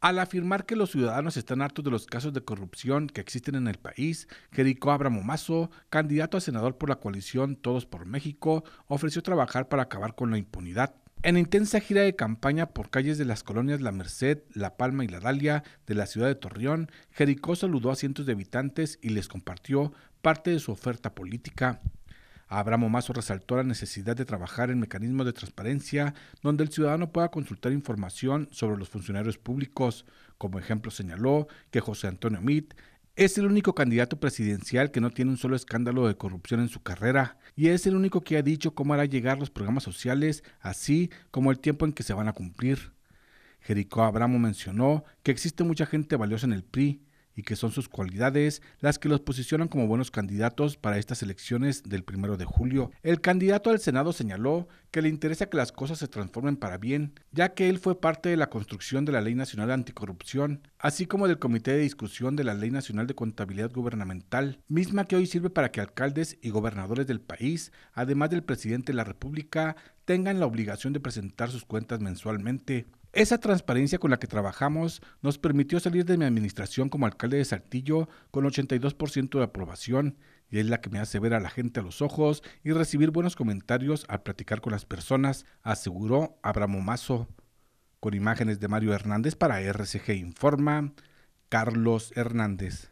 Al afirmar que los ciudadanos están hartos de los casos de corrupción que existen en el país, Jericó Abramo Mazo, candidato a senador por la coalición Todos por México, ofreció trabajar para acabar con la impunidad. En intensa gira de campaña por calles de las colonias La Merced, La Palma y La Dalia de la ciudad de Torreón, Jericó saludó a cientos de habitantes y les compartió parte de su oferta política. Abramo Mazo resaltó la necesidad de trabajar en mecanismos de transparencia donde el ciudadano pueda consultar información sobre los funcionarios públicos. Como ejemplo señaló que José Antonio Mit es el único candidato presidencial que no tiene un solo escándalo de corrupción en su carrera y es el único que ha dicho cómo hará llegar los programas sociales, así como el tiempo en que se van a cumplir. Jericó Abramo mencionó que existe mucha gente valiosa en el PRI, y que son sus cualidades las que los posicionan como buenos candidatos para estas elecciones del primero de julio. El candidato al Senado señaló que le interesa que las cosas se transformen para bien, ya que él fue parte de la construcción de la Ley Nacional Anticorrupción, así como del Comité de Discusión de la Ley Nacional de Contabilidad Gubernamental, misma que hoy sirve para que alcaldes y gobernadores del país, además del presidente de la República, tengan la obligación de presentar sus cuentas mensualmente. Esa transparencia con la que trabajamos nos permitió salir de mi administración como alcalde de Saltillo con 82% de aprobación y es la que me hace ver a la gente a los ojos y recibir buenos comentarios al platicar con las personas, aseguró Abramo Mazo. Con imágenes de Mario Hernández para RCG Informa, Carlos Hernández.